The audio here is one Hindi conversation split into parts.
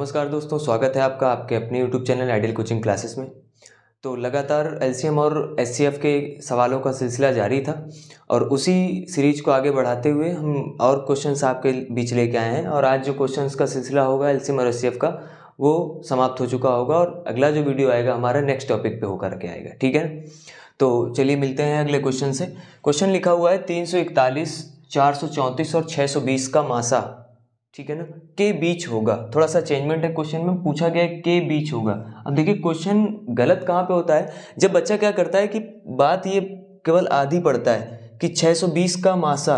नमस्कार दोस्तों स्वागत है आपका आपके अपने YouTube channel ideal coaching classes में तो लगातार एल और एस के सवालों का सिलसिला जारी था और उसी सीरीज को आगे बढ़ाते हुए हम और क्वेश्चंस आपके बीच लेके आए हैं और आज जो क्वेश्चंस का सिलसिला होगा एल और एस का वो समाप्त हो चुका होगा और अगला जो वीडियो आएगा हमारा नेक्स्ट टॉपिक पे होकर के आएगा ठीक है तो चलिए मिलते हैं अगले क्वेश्चन से क्वेश्चन लिखा हुआ है तीन सौ इकतालीस चार सौ चौंतीस और छः सौ बीस का मासा ठीक है ना के बीच होगा थोड़ा सा चेंजमेंट है क्वेश्चन में पूछा गया के बीच होगा अब देखिए क्वेश्चन गलत कहाँ पे होता है जब बच्चा क्या करता है कि बात ये केवल आधी पड़ता है कि 620 का मासा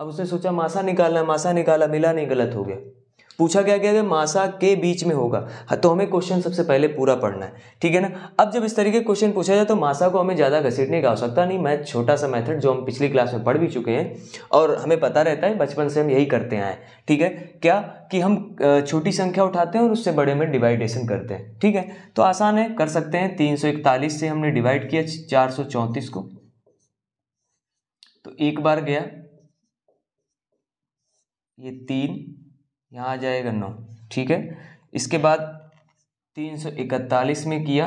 अब उसने सोचा मासा निकालना मासा निकाला मिला नहीं गलत हो गया पूछा क्या गया कि मासा के बीच में होगा हाँ, तो हमें क्वेश्चन सबसे पहले पूरा पढ़ना है ठीक है ना अब जब इस तरीके क्वेश्चन पूछा जाए तो मासा को हमें ज़्यादा घसीटने का आवश्यकता नहीं मैथ छोटा सा मैथड जो हम पिछली क्लास में पढ़ भी चुके हैं और हमें पता रहता है बचपन से हम यही करते आए ठीक है क्या कि हम छोटी संख्या उठाते हैं और उससे बड़े में डिवाइडेशन करते हैं ठीक है तो आसान है कर सकते हैं तीन से हमने डिवाइड किया चार को तो एक बार गया ये तीन यहाँ आ जाएगा नौ ठीक है इसके बाद तीन सौ इकतालीस में किया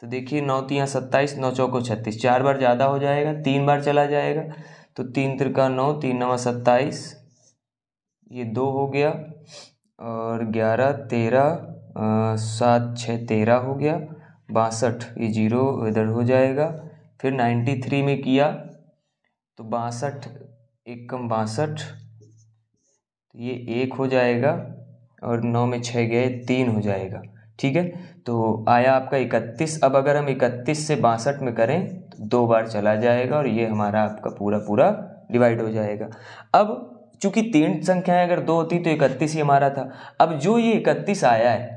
तो देखिए नौ तियाँ सत्ताईस नौ चौको छत्तीस चार बार ज़्यादा हो जाएगा तीन बार चला जाएगा तो तीन त्रिका नौ तीन नवा सत्ताईस ये दो हो गया और ग्यारह तेरह सात छः तेरह हो गया बासठ ये जीरो इधर हो जाएगा फिर नाइन्टी थ्री में किया तो बासठ एक कम बासठ तो ये एक हो जाएगा और नौ में छः गए तीन हो जाएगा ठीक है तो आया आपका इकतीस अब अगर हम इकतीस से बासठ में करें तो दो बार चला जाएगा और ये हमारा आपका पूरा पूरा डिवाइड हो जाएगा अब चूंकि तीन संख्याएं अगर दो होती तो इकतीस ही हमारा था अब जो ये इकतीस आया है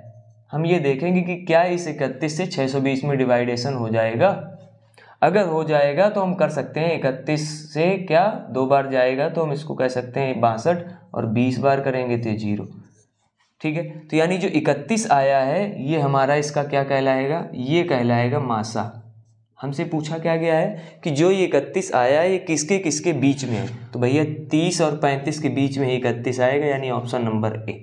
हम ये देखेंगे कि क्या इस इकतीस से 620 में डिवाइडेशन हो जाएगा अगर हो जाएगा तो हम कर सकते हैं इकतीस से क्या दो बार जाएगा तो हम इसको कह सकते हैं बासठ और बीस बार करेंगे तो जीरो ठीक है तो यानी जो इकतीस आया है ये हमारा इसका क्या कहलाएगा ये कहलाएगा मासा हमसे पूछा क्या गया है कि जो ये इकतीस आया है ये किसके किसके बीच में है तो भैया तीस और पैंतीस के बीच में ही इकतीस आएगा यानी ऑप्शन नंबर ए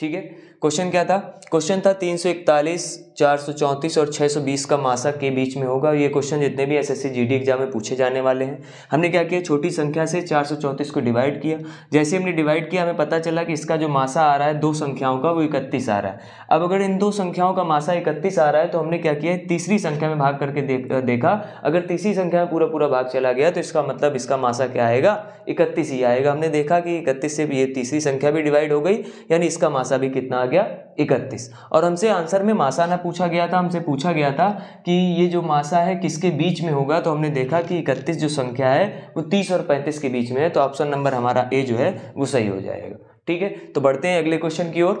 ठीक है क्वेश्चन क्या था क्वेश्चन था 341, 434 और 620 का मासा के बीच में होगा ये क्वेश्चन जितने भी एसएससी जीडी एग्जाम में पूछे जाने वाले हैं हमने क्या किया छोटी संख्या से 434 को डिवाइड किया जैसे हमने डिवाइड किया हमें पता चला कि इसका जो मासा आ रहा है दो संख्याओं का वो इकतीस आ रहा है अब अगर इन दो संख्याओं का मासा इकतीस आ रहा है तो हमने क्या किया तीसरी संख्या में भाग करके देख, देखा अगर तीसरी संख्या में पूरा पूरा भाग चला गया तो इसका मतलब इसका मासा क्या आएगा इकतीस ही आएगा हमने देखा कि इकतीस से ये तीसरी संख्या भी डिवाइड हो गई यानी इसका मासा मासा भी कितना आ गया इकतीस और हमसे आंसर में मासा ना पूछा गया था हमसे पूछा गया था कि ये जो मासा है किसके बीच में होगा तो हमने देखा कि इकतीस जो संख्या है वो तीस और पैंतीस के बीच में है तो ऑप्शन नंबर हमारा ए जो है वो सही हो जाएगा ठीक है तो बढ़ते हैं अगले क्वेश्चन की ओर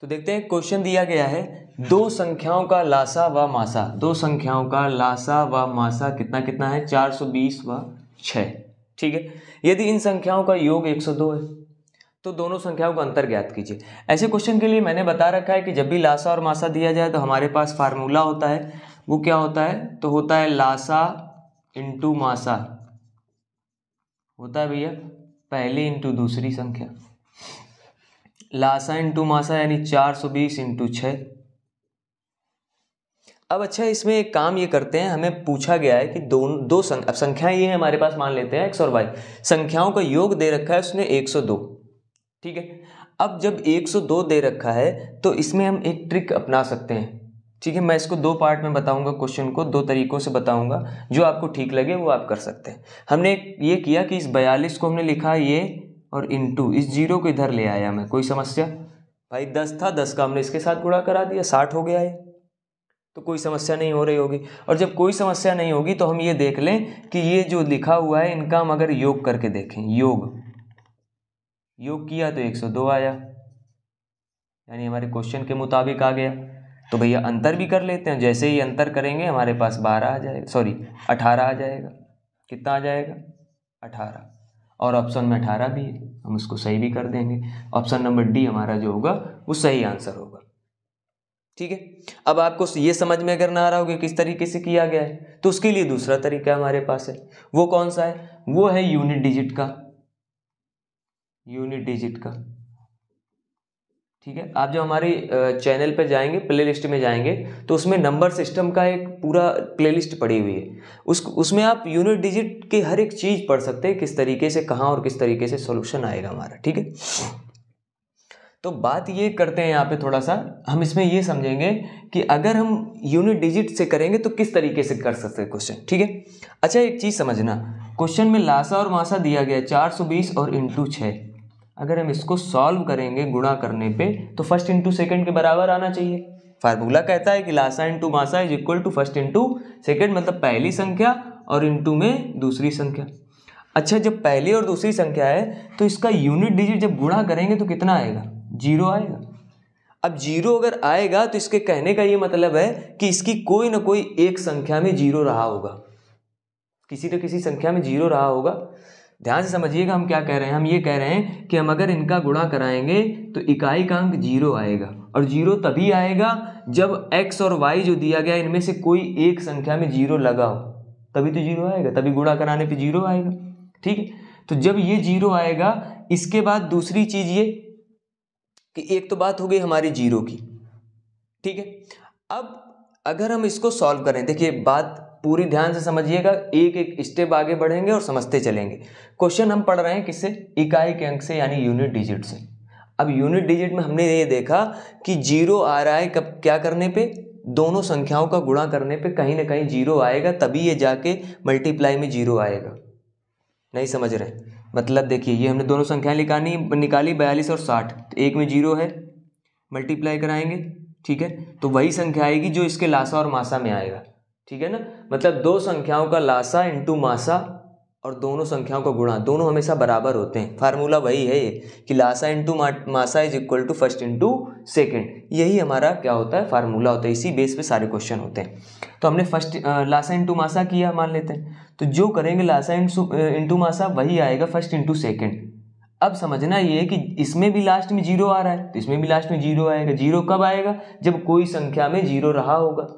तो देखते हैं क्वेश्चन दिया गया है दो संख्याओं का लासा व मासा दो संख्याओं का लासा व मासा कितना कितना है 420 व छ ठीक है यदि इन संख्याओं का योग 102 है तो दोनों संख्याओं का अंतर ज्ञात कीजिए ऐसे क्वेश्चन के लिए मैंने बता रखा है कि जब भी लासा और मासा दिया जाए तो हमारे पास फार्मूला होता है वो क्या होता है तो होता है लासा इंटू मासा होता है भैया पहली इंटू दूसरी संख्या लासा इंटू मासा यानी चार सौ बीस इंटू छ अब अच्छा इसमें एक काम ये करते हैं हमें पूछा गया है कि दो दो संख्या ये है हमारे पास मान लेते हैं एक्स और वाई संख्याओं का योग दे रखा है उसने एक दो ठीक है अब जब 102 दे रखा है तो इसमें हम एक ट्रिक अपना सकते हैं ठीक है मैं इसको दो पार्ट में बताऊंगा क्वेश्चन को दो तरीकों से बताऊंगा जो आपको ठीक लगे वो आप कर सकते हैं हमने ये किया कि इस बयालीस को हमने लिखा ये और इंटू इस जीरो को इधर ले आया मैं कोई समस्या भाई दस था दस का हमने इसके साथ गुड़ा करा दिया साठ हो गया है तो कोई समस्या नहीं हो रही होगी और जब कोई समस्या नहीं होगी तो हम ये देख लें कि ये जो लिखा हुआ है इनका हम अगर योग करके देखें योग योग किया तो 102 आया यानी हमारे क्वेश्चन के मुताबिक आ गया तो भैया अंतर भी कर लेते हैं जैसे ही अंतर करेंगे हमारे पास बारह आ जाएगा सॉरी अठारह आ जाएगा कितना आ जाएगा अठारह और ऑप्शन में अठारह भी है हम उसको सही भी कर देंगे ऑप्शन नंबर डी हमारा जो होगा वो सही आंसर होगा ठीक है अब आपको ये समझ में अगर ना आ रहा होगा किस तरीके से किया गया है तो उसके लिए दूसरा तरीका हमारे पास है वो कौन सा है वो है यूनिट डिजिट का यूनिट डिजिट का ठीक है आप जब हमारे चैनल पर जाएंगे प्ले लिस्ट में जाएंगे तो उसमें नंबर सिस्टम का एक पूरा प्ले लिस्ट पड़ी हुई है उस उसमें आप यूनिट डिजिट के हर एक चीज़ पढ़ सकते हैं किस तरीके से कहाँ और किस तरीके से सॉल्यूशन आएगा हमारा ठीक है तो बात ये करते हैं यहाँ पे थोड़ा सा हम इसमें ये समझेंगे कि अगर हम यूनिट डिजिट से करेंगे तो किस तरीके से कर सकते हैं क्वेश्चन ठीक है अच्छा एक चीज़ समझना क्वेश्चन में लासा और मासा दिया गया चार सौ बीस और इंटू छः अगर हम इसको सॉल्व करेंगे गुणा करने पे तो फर्स्ट इंटू सेकेंड के बराबर आना चाहिए फार्मूला कहता है कि लासा इंटू मासा is equal to first into second मतलब पहली संख्या और इंटू में दूसरी संख्या अच्छा जब पहली और दूसरी संख्या है तो इसका यूनिट डिजिट जब गुणा करेंगे तो कितना आएगा जीरो आएगा अब जीरो अगर आएगा तो इसके कहने का ये मतलब है कि इसकी कोई ना कोई एक संख्या में जीरो रहा होगा किसी न किसी संख्या में जीरो रहा होगा ध्यान से समझिएगा हम क्या कह रहे हैं हम ये कह रहे हैं कि हम अगर इनका गुणा कराएंगे तो इकाई का अंक जीरो आएगा और जीरो तभी आएगा जब एक्स और वाई जो दिया गया इनमें से कोई एक संख्या में जीरो लगा हो तभी तो जीरो आएगा तभी गुणा कराने पे जीरो आएगा ठीक है तो जब ये जीरो आएगा इसके बाद दूसरी चीज़ ये कि एक तो बात हो गई हमारी जीरो की ठीक है अब अगर हम इसको सॉल्व करें देखिए बात पूरी ध्यान से समझिएगा एक एक स्टेप आगे बढ़ेंगे और समझते चलेंगे क्वेश्चन हम पढ़ रहे हैं किससे इकाई के अंक से यानी यूनिट डिजिट से अब यूनिट डिजिट में हमने ये देखा कि जीरो आ रहा है कब क्या करने पे दोनों संख्याओं का गुणा करने पे कहीं ना कहीं जीरो आएगा तभी ये जाके मल्टीप्लाई में जीरो आएगा नहीं समझ रहे मतलब देखिए ये हमने दोनों संख्याएं निकाली निकाली बयालीस और साठ तो एक में जीरो है मल्टीप्लाई कराएंगे ठीक है तो वही संख्या आएगी जो इसके लासा और मासा में आएगा ठीक है ना मतलब दो संख्याओं का लासा इंटू मासा और दोनों संख्याओं का गुणा दोनों हमेशा बराबर होते हैं फार्मूला वही है ये कि लासा इंटू मासा is equal to first into second यही हमारा क्या होता है फार्मूला होता है इसी बेस पे सारे क्वेश्चन होते हैं तो हमने फर्स्ट लासा इंटू मासा किया मान लेते हैं तो जो करेंगे लासा इंटू मासा वही आएगा फर्स्ट इंटू सेकेंड अब समझना ये है कि इसमें भी लास्ट में जीरो आ रहा है तो इसमें भी लास्ट में जीरो आएगा जीरो कब आएगा जब कोई संख्या में जीरो रहा होगा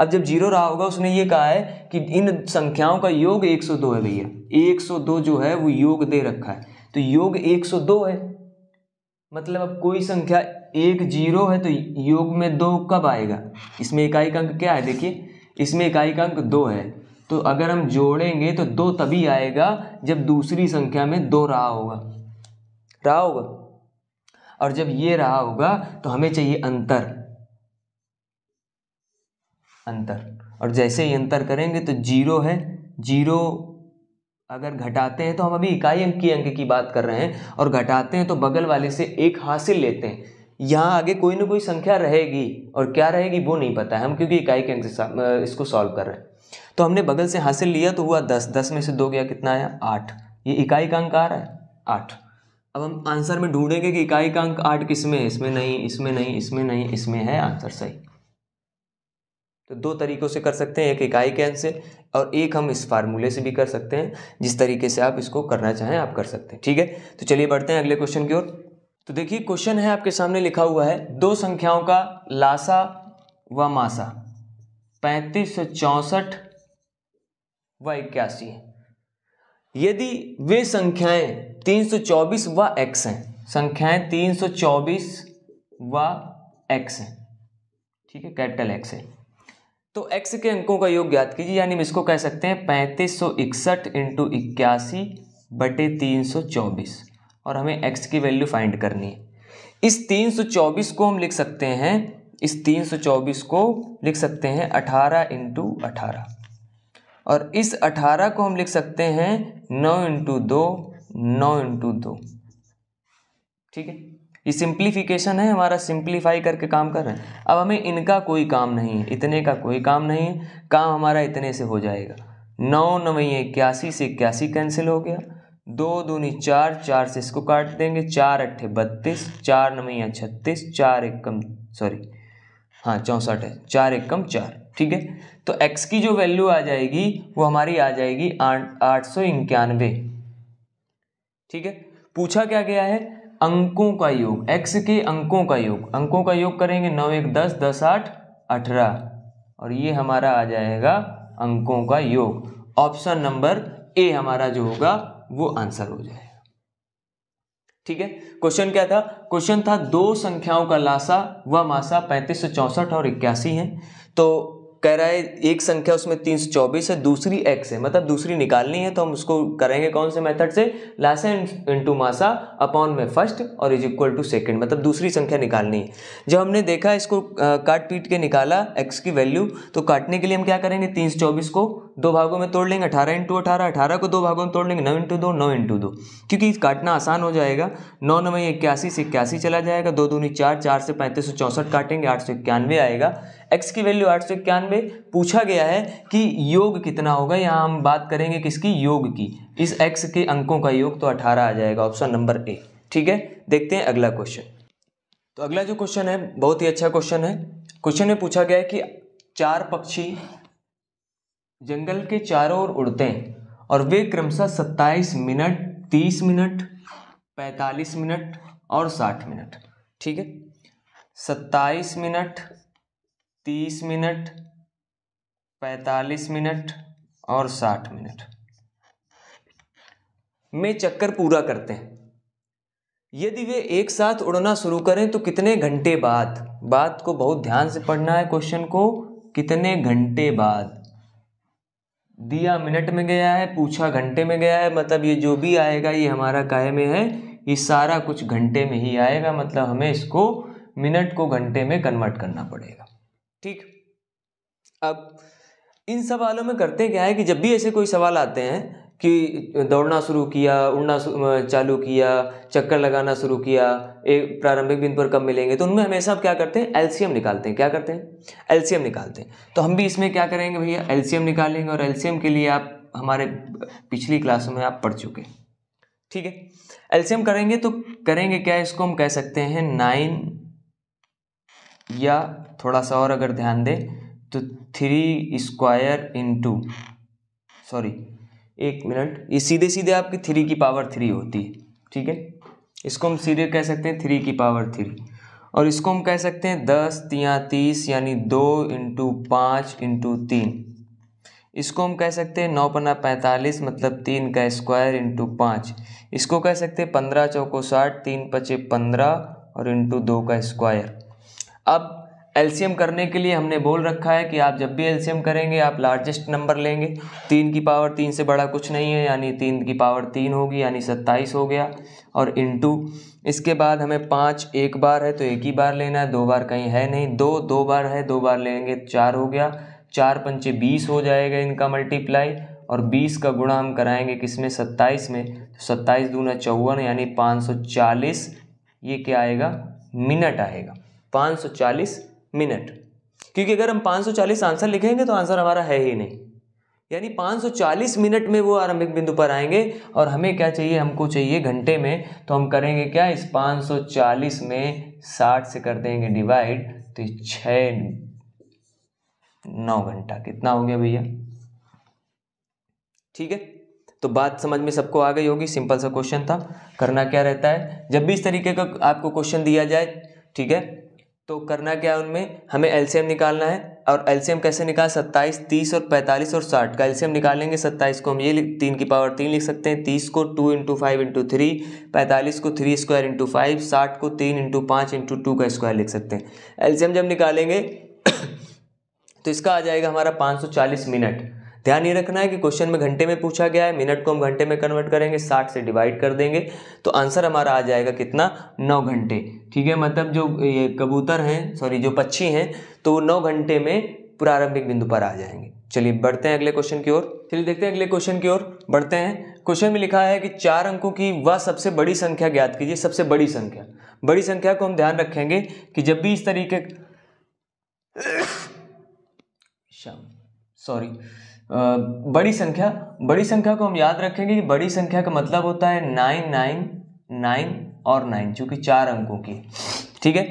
अब जब जीरो रहा होगा उसने ये कहा है कि इन संख्याओं का योग 102 है भैया 102 जो है वो योग दे रखा है तो योग 102 है मतलब अब कोई संख्या एक जीरो है तो योग में दो कब आएगा इसमें इकाई का अंक क्या है देखिए इसमें इकाई का अंक दो है तो अगर हम जोड़ेंगे तो दो तभी आएगा जब दूसरी संख्या में दो रहा होगा रहा होगा और जब ये रहा होगा तो हमें चाहिए अंतर अंतर और जैसे ही अंतर करेंगे तो जीरो है जीरो अगर घटाते हैं तो हम अभी इकाई अंक की अंक की बात कर रहे हैं और घटाते हैं तो बगल वाले से एक हासिल लेते हैं यहाँ आगे कोई ना कोई संख्या रहेगी और क्या रहेगी वो नहीं पता है हम क्योंकि इकाई के अंक से इसको सॉल्व कर रहे हैं तो हमने बगल से हासिल लिया तो हुआ दस दस में से दो गया कितना आया आठ ये इकाई का अंक आ रहा है आठ अब हम आंसर में ढूंढेंगे कि इकाई का अंक आठ किस में है इसमें नहीं इसमें नहीं इसमें नहीं इसमें है आंसर सही तो दो तरीक़ों से कर सकते हैं एक इकाई कैन से और एक हम इस फार्मूले से भी कर सकते हैं जिस तरीके से आप इसको करना चाहें आप कर सकते हैं ठीक है तो चलिए बढ़ते हैं अगले क्वेश्चन की ओर तो देखिए क्वेश्चन है आपके सामने लिखा हुआ है दो संख्याओं का लासा व मासा पैंतीस सौ चौंसठ व इक्यासी यदि वे संख्याएं 324 व एक्स हैं संख्याएं 324 व एक्स हैं ठीक है कैपिटल एक्स है तो एक्स के अंकों का योग ज्ञात कीजिए यानी हम इसको कह सकते हैं पैंतीस सौ इकसठ इंटू इक्यासी बटे तीन सौ चौबीस और हमें एक्स की वैल्यू फाइंड करनी है इस तीन सौ चौबीस को हम लिख सकते हैं इस तीन सौ चौबीस को लिख सकते हैं अठारह इंटू अठारह और इस अठारह को हम लिख सकते हैं नौ इंटू दो नौ इंटू दो ठीक है ये सिंप्लीफिकेशन है हमारा सिंप्लीफाई करके काम कर रहे हैं अब हमें इनका कोई काम नहीं है इतने का कोई काम नहीं है काम हमारा इतने से हो जाएगा नौ नवैया इक्यासी से इक्यासी कैंसिल हो गया दो दूनी चार चार से इसको काट देंगे चार अट्ठे बत्तीस चार नवैया छत्तीस चार एक कम सॉरी हाँ चौंसठ है चार एक कम चार ठीक है तो x की जो वैल्यू आ जाएगी वो हमारी आ जाएगी आठ सौ इक्यानवे ठीक है पूछा क्या गया है अंकों का योग एक्स के अंकों का योग अंकों का योग करेंगे नौ एक दस दस आठ अठारह और ये हमारा आ जाएगा अंकों का योग ऑप्शन नंबर ए हमारा जो होगा वो आंसर हो जाएगा ठीक है क्वेश्चन क्या था क्वेश्चन था दो संख्याओं का लासा व मासा पैंतीस सौ चौंसठ और इक्यासी है तो कह रहा है एक संख्या उसमें 324 है दूसरी एक्स है मतलब दूसरी निकालनी है तो हम उसको करेंगे कौन से मेथड से लासा इंटू मासा अपॉन में फर्स्ट और इज इक्वल टू सेकेंड मतलब दूसरी संख्या निकालनी है जब हमने देखा इसको काट पीट के निकाला एक्स की वैल्यू तो काटने के लिए हम क्या करेंगे तीन को दो भागों में तोड़ लेंगे अठारह इंटू अठारह अठारह को दो भागों में तोड़ लेंगे नौ इंटू दो नौ इंटू दो क्योंकि काटना आसान हो जाएगा नौ नवे इक्यासी से इक्यासी चला जाएगा दो दूनी चार चार से पैंतीस सौ चौंसठ काटेंगे आठ सौ इक्यानवे आएगा एक्स की वैल्यू आठ सौ इक्यानवे पूछा गया है कि योग कितना होगा यहाँ हम बात करेंगे किसकी योग की इस एक्स के अंकों का योग तो अठारह आ जाएगा ऑप्शन नंबर ए ठीक है देखते हैं अगला क्वेश्चन तो अगला जो क्वेश्चन है बहुत ही अच्छा क्वेश्चन है क्वेश्चन में पूछा गया है कि चार पक्षी जंगल के चारों ओर उड़ते हैं और वे क्रमशः सत्ताईस मिनट तीस मिनट पैंतालीस मिनट और साठ मिनट ठीक है सत्ताईस मिनट तीस मिनट पैंतालीस मिनट और साठ मिनट में चक्कर पूरा करते हैं यदि वे एक साथ उड़ना शुरू करें तो कितने घंटे बाद बात को बहुत ध्यान से पढ़ना है क्वेश्चन को कितने घंटे बाद दिया मिनट में गया है पूछा घंटे में गया है मतलब ये जो भी आएगा ये हमारा काहे में है ये सारा कुछ घंटे में ही आएगा मतलब हमें इसको मिनट को घंटे में कन्वर्ट करना पड़ेगा ठीक अब इन सवालों में करते क्या है कि जब भी ऐसे कोई सवाल आते हैं कि दौड़ना शुरू किया उड़ना चालू किया चक्कर लगाना शुरू किया एक प्रारंभिक बिंदु पर कब मिलेंगे तो उनमें हमेशा आप क्या करते हैं एल्सियम निकालते हैं क्या करते हैं एल्शियम निकालते हैं तो हम भी इसमें क्या करेंगे भैया एल्सियम निकालेंगे और एल्शियम के लिए आप हमारे पिछली क्लासों में आप पढ़ चुके हैं ठीक है एल्शियम करेंगे तो करेंगे क्या इसको हम कह सकते हैं नाइन या थोड़ा सा और अगर ध्यान दें तो थ्री स्क्वायर इंटू सॉरी एक मिनट ये सीधे सीधे आपकी थ्री की पावर थ्री होती है ठीक है इसको हम सीधे कह सकते हैं थ्री की पावर थ्री और इसको हम कह सकते हैं दस तिया तीस यानी दो इंटू पाँच इंटू तीन इसको हम कह सकते हैं नौ पन्ना पैंतालीस मतलब तीन का स्क्वायर इंटू पाँच इसको कह सकते हैं पंद्रह चौको साठ तीन पचे पंद्रह और इंटू दो का स्क्वायर अब एलसीएम करने के लिए हमने बोल रखा है कि आप जब भी एलसीएम करेंगे आप लार्जेस्ट नंबर लेंगे तीन की पावर तीन से बड़ा कुछ नहीं है यानी तीन की पावर तीन होगी यानी सत्ताईस हो गया और इंटू इसके बाद हमें पाँच एक बार है तो एक ही बार लेना है दो बार कहीं है नहीं दो दो बार है दो बार लेंगे चार हो गया चार पंचे बीस हो जाएगा इनका मल्टीप्लाई और बीस का गुणा हम कराएँगे किस में सत्ताईस में तो सत्ताईस दूना चौवन यानी पाँच सौ चालीस ये क्या आएगा मिनट आएगा 540 मिनट क्योंकि अगर हम 540 आंसर लिखेंगे तो आंसर हमारा है ही नहीं यानी 540 मिनट में वो आरंभिक बिंदु पर आएंगे और हमें क्या चाहिए हमको चाहिए घंटे में तो हम करेंगे क्या इस 540 में 60 से कर देंगे डिवाइड तो छ नौ घंटा कितना हो गया भैया ठीक है तो बात समझ में सबको आ गई होगी सिंपल सा क्वेश्चन था करना क्या रहता है जब भी इस तरीके का आपको क्वेश्चन दिया जाए ठीक है तो करना क्या है उनमें हमें एल्शियम निकालना है और एल्शियम कैसे निकाल सत्ताईस तीस और पैंतालीस और साठ का एल्शियम निकालेंगे सत्ताईस को हम ये तीन की पावर तीन लिख सकते हैं तीस को two into five into three पैंतालीस को थ्री स्क्वायर इंटू फाइव साठ को तीन इंटू पाँच इंटू टू का स्क्वायर लिख सकते हैं एल्शियम जब निकालेंगे तो इसका आ जाएगा हमारा पाँच सौ चालीस मिनट ध्यान ये रखना है कि क्वेश्चन में घंटे में पूछा गया है मिनट को हम घंटे में कन्वर्ट करेंगे साठ से डिवाइड कर देंगे तो आंसर हमारा आ जाएगा कितना नौ घंटे ठीक है मतलब जो ये कबूतर हैं सॉरी जो पक्षी हैं तो वो नौ घंटे में प्रारंभिक बिंदु पर आ जाएंगे चलिए बढ़ते हैं अगले क्वेश्चन की ओर चलिए देखते हैं अगले क्वेश्चन की ओर बढ़ते हैं क्वेश्चन में लिखा है कि चार अंकों की वह सबसे बड़ी संख्या ज्ञात कीजिए सबसे बड़ी संख्या बड़ी संख्या को हम ध्यान रखेंगे कि जब भी इस तरीके सॉरी बड़ी संख्या बड़ी संख्या को हम याद रखेंगे कि बड़ी संख्या का मतलब होता है नाइन नाइन नाइन और नाइन चूँकि चार अंकों की ठीक है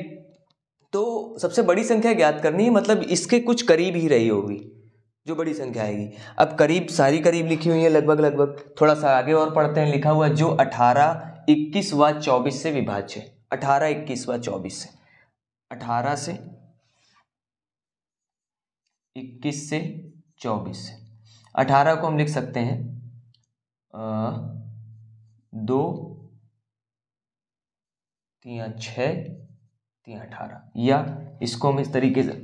तो सबसे बड़ी संख्या ज्ञात करनी है मतलब इसके कुछ करीब ही रही होगी जो बड़ी संख्या आएगी अब करीब सारी करीब लिखी हुई है लगभग लगभग थोड़ा सा आगे और पढ़ते हैं लिखा हुआ जो अठारह इक्कीस व चौबीस से विभाज्य है अठारह इक्कीस व चौबीस से अठारह से इक्कीस से चौबीस से अठारह को हम लिख सकते हैं आ, दो तीन छः तीन अठारह या इसको हम इस तरीके से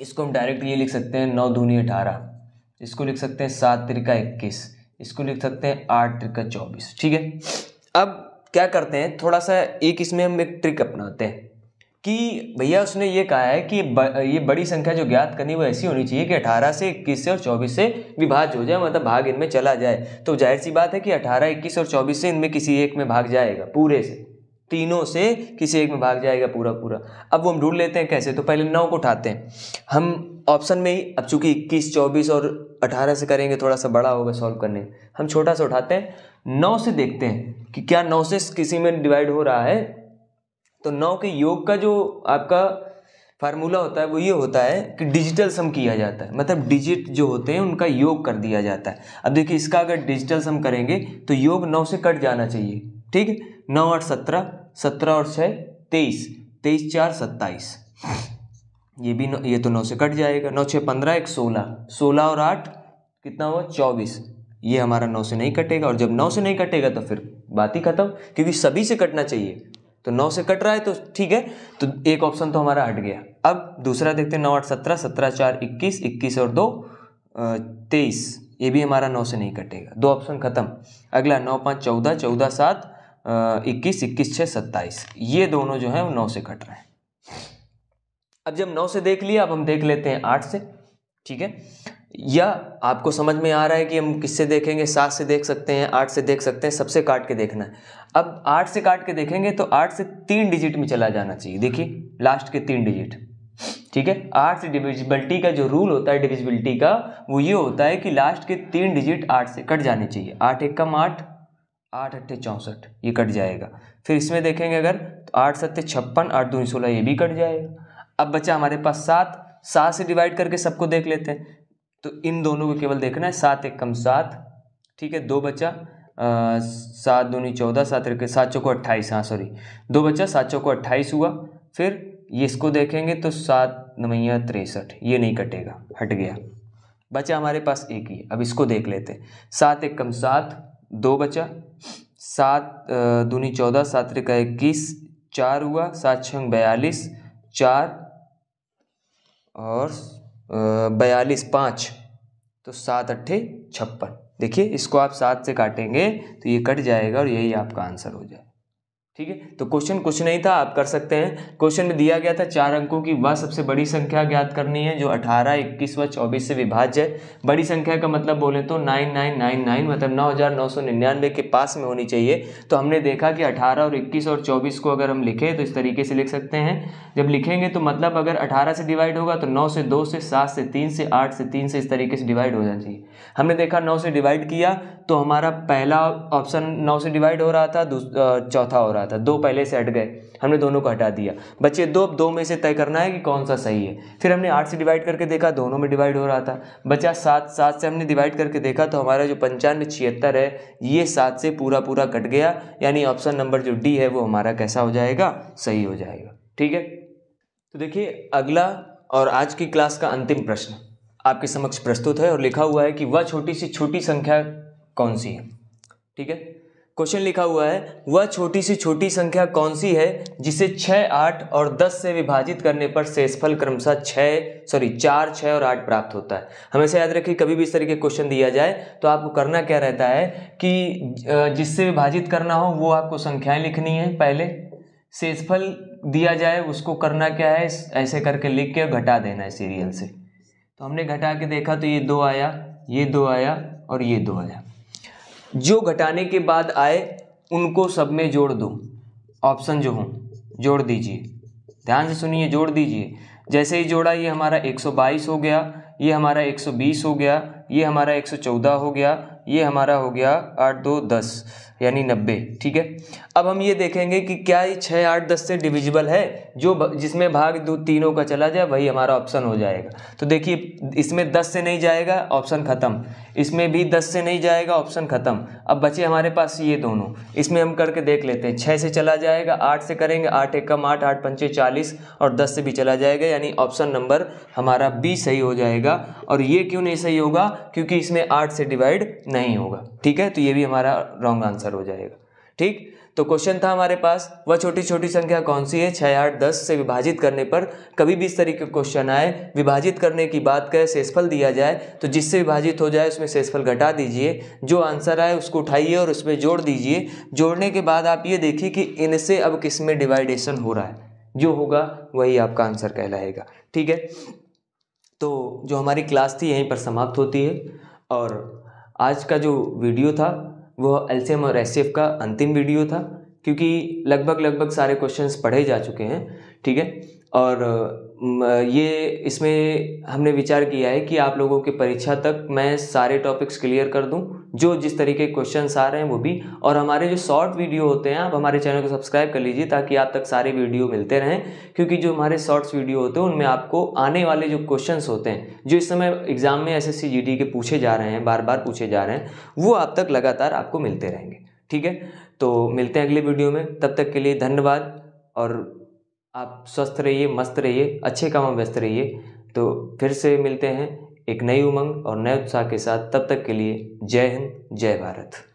इसको हम डायरेक्ट ये लिख सकते हैं नौ धूनी अठारह इसको लिख सकते हैं सात त्रिका इक्कीस इसको लिख सकते हैं आठ त्रिका चौबीस ठीक है अब क्या करते हैं थोड़ा सा एक इसमें हम एक ट्रिक अपनाते हैं कि भैया उसने ये कहा है कि ब, ये बड़ी संख्या जो ज्ञात करनी वो ऐसी होनी चाहिए कि 18 से 21 से और 24 से विभाज हो जाए मतलब भाग इनमें चला जाए तो जाहिर सी बात है कि 18, 21 और 24 से इनमें किसी एक में भाग जाएगा पूरे से तीनों से किसी एक में भाग जाएगा पूरा पूरा अब वो हम ढूंढ लेते हैं कैसे तो पहले नौ को उठाते हैं हम ऑप्शन में ही अब चूंकि इक्कीस चौबीस और अठारह से करेंगे थोड़ा सा बड़ा होगा सॉल्व करने में हम छोटा सा उठाते हैं नौ से देखते हैं कि क्या नौ से किसी में डिवाइड हो रहा है तो नौ के योग का जो आपका फार्मूला होता है वो ये होता है कि डिजिटल सम किया जाता है मतलब डिजिट जो होते हैं उनका योग कर दिया जाता है अब देखिए इसका अगर डिजिटल सम करेंगे तो योग नौ से कट जाना चाहिए ठीक है नौ आठ सत्रह सत्रह और छः तेईस तेईस चार सत्ताईस ये भी नौ ये तो नौ से कट जाएगा नौ छः पंद्रह एक सोलह सोलह और आठ कितना हुआ चौबीस ये हमारा नौ से नहीं कटेगा और जब नौ से नहीं कटेगा तो फिर बात ही खत्म क्योंकि सभी से कटना चाहिए तो नौ से कट रहा है तो ठीक है तो एक ऑप्शन तो हमारा हट गया अब दूसरा देखते हैं नौ आठ सत्रह सत्रह चार इक्कीस इक्कीस और दो तेईस ये भी हमारा नौ से नहीं कटेगा दो ऑप्शन खत्म अगला नौ पाँच चौदह चौदह सात इक्कीस इक्कीस छः सत्ताईस ये दोनों जो है वो नौ से कट रहे हैं अब जब नौ से देख लिया अब हम देख लेते हैं आठ से ठीक है या आपको समझ में आ रहा है कि हम किससे देखेंगे सात से देख सकते हैं आठ से देख सकते हैं सबसे काट के देखना है अब आठ से काट के देखेंगे तो आठ से तीन डिजिट में चला जाना चाहिए देखिए लास्ट के तीन डिजिट ठीक है आठ से डिविजिबिलिटी का जो रूल होता है डिविजिबिलिटी का वो ये होता है कि लास्ट के तीन डिजिट आठ से कट जाने चाहिए आठ एक कम आठ आठ अट्ठे चौंसठ ये कट जाएगा फिर इसमें देखेंगे अगर तो आठ सत्ते छप्पन आठ दो सोलह ये भी कट जाएगा अब बचा हमारे पास सात सात से डिवाइड करके सबको देख लेते हैं तो इन दोनों को केवल देखना है सात एक कम सात ठीक है दो बच्चा सात दूनी चौदह सात रखे सात चौको अट्ठाईस हाँ सॉरी दो बच्चा सात चौको अट्ठाईस हुआ फिर ये इसको देखेंगे तो सात नवैया तिरसठ ये नहीं कटेगा हट गया बचा हमारे पास एक ही अब इसको देख लेते सात एक कम सात दो बचा सात दूनी चौदह सात का इक्कीस चार हुआ सात छंग बयालीस चार और बयालीस पाँच तो सात अट्ठे छप्पन देखिए इसको आप सात से काटेंगे तो ये कट जाएगा और यही आपका आंसर हो जाएगा ठीक है तो क्वेश्चन कुछ नहीं था आप कर सकते हैं क्वेश्चन में दिया गया था चार अंकों की वह सबसे बड़ी संख्या ज्ञात करनी है जो 18, 21 व 24 से विभाज्य है बड़ी संख्या का मतलब बोले तो 9999 मतलब नौ हज़ार नौ सौ निन्यानवे के पास में होनी चाहिए तो हमने देखा कि 18 और 21 और 24 को अगर हम लिखें तो इस तरीके से लिख सकते हैं जब लिखेंगे तो मतलब अगर अठारह से डिवाइड होगा तो नौ से दो से सात से तीन से आठ से तीन से इस तरीके से डिवाइड हो जाना चाहिए हमने देखा नौ से डिवाइड किया तो हमारा पहला ऑप्शन नौ से डिवाइड हो रहा था चौथा हो रहा रहा था दो पहले से हट गए हमने दोनों को हटा दिया बच्चे दो दो में से तय करना है कि कौन सा सही है फिर हमने आठ से डिवाइड करके देखा दोनों में डिवाइड हो रहा था बच्चा सात सात से हमने डिवाइड करके देखा तो हमारा जो पंचानवे छिहत्तर है ये सात से पूरा पूरा कट गया यानी ऑप्शन नंबर जो डी है वो हमारा कैसा हो जाएगा सही हो जाएगा ठीक है तो देखिए अगला और आज की क्लास का अंतिम प्रश्न आपके समक्ष प्रस्तुत है और लिखा हुआ है कि वह छोटी सी छोटी संख्या कौन सी है ठीक है क्वेश्चन लिखा हुआ है वह छोटी सी छोटी संख्या कौन सी है जिसे छः आठ और दस से विभाजित करने पर शेषफल क्रमशः छः सॉरी चार छः और आठ प्राप्त होता है हमेशा याद रखिए कभी भी इस तरीके क्वेश्चन दिया जाए तो आपको करना क्या रहता है कि जिससे विभाजित करना हो वो आपको संख्याएं लिखनी है पहले शेषफल दिया जाए उसको करना क्या है ऐसे करके लिख के घटा देना है सीरियल से तो हमने घटा के देखा तो ये दो आया ये दो आया और ये दो आया जो घटाने के बाद आए उनको सब में जोड़ दो ऑप्शन जो हों जोड़ दीजिए ध्यान से सुनिए जोड़ दीजिए जैसे ही जोड़ा ये हमारा 122 हो गया ये हमारा 120 हो गया ये हमारा 114 हो गया ये हमारा हो गया आठ दो दस यानी नब्बे ठीक है अब हम ये देखेंगे कि क्या ये छः आठ दस से डिविजिबल है जो जिसमें भाग दो तीनों का चला जाए वही हमारा ऑप्शन हो जाएगा तो देखिए इसमें दस से नहीं जाएगा ऑप्शन ख़त्म इसमें भी दस से नहीं जाएगा ऑप्शन ख़त्म अब बचे हमारे पास ये दोनों इसमें हम करके देख लेते हैं छः से चला जाएगा आठ से करेंगे आठ एक कम आठ आठ पंचे चालीस और दस से भी चला जाएगा यानी ऑप्शन नंबर हमारा बी सही हो जाएगा और ये क्यों नहीं सही होगा क्योंकि इसमें आठ से डिवाइड नहीं होगा ठीक है तो ये भी हमारा रॉन्ग आंसर आंसर हो जाएगा ठीक तो क्वेश्चन था हमारे पास वह छोटी छोटी संख्या कौन सी है छः आठ दस से विभाजित करने पर कभी भी इस तरीके का क्वेश्चन आए विभाजित करने की बात करें शेषफल दिया जाए तो जिससे विभाजित हो जाए उसमें शेषफल घटा दीजिए जो आंसर आए उसको उठाइए और उसमें जोड़ दीजिए जोड़ने के बाद आप ये देखिए कि इनसे अब किस में डिवाइडेशन हो रहा है जो होगा वही आपका आंसर कहलाएगा ठीक है तो जो हमारी क्लास थी यहीं पर समाप्त होती है और आज का जो वीडियो था वह एलसीएम और एससीएफ का अंतिम वीडियो था क्योंकि लगभग लगभग सारे क्वेश्चंस पढ़े जा चुके हैं ठीक है और ये इसमें हमने विचार किया है कि आप लोगों की परीक्षा तक मैं सारे टॉपिक्स क्लियर कर दूं जो जिस तरीके के क्वेश्चंस आ रहे हैं वो भी और हमारे जो शॉर्ट वीडियो होते हैं आप हमारे चैनल को सब्सक्राइब कर लीजिए ताकि आप तक सारे वीडियो मिलते रहें क्योंकि जो हमारे शॉर्ट्स वीडियो होते हैं उनमें आपको आने वाले जो क्वेश्चन होते हैं जो इस समय एग्ज़ाम में एस एस के पूछे जा रहे हैं बार बार पूछे जा रहे हैं वो आप तक लगातार आपको मिलते रहेंगे ठीक है तो मिलते हैं अगले वीडियो में तब तक के लिए धन्यवाद और आप स्वस्थ रहिए मस्त रहिए अच्छे कामों में व्यस्त रहिए तो फिर से मिलते हैं एक नई उमंग और नए उत्साह के साथ तब तक के लिए जय हिंद जय भारत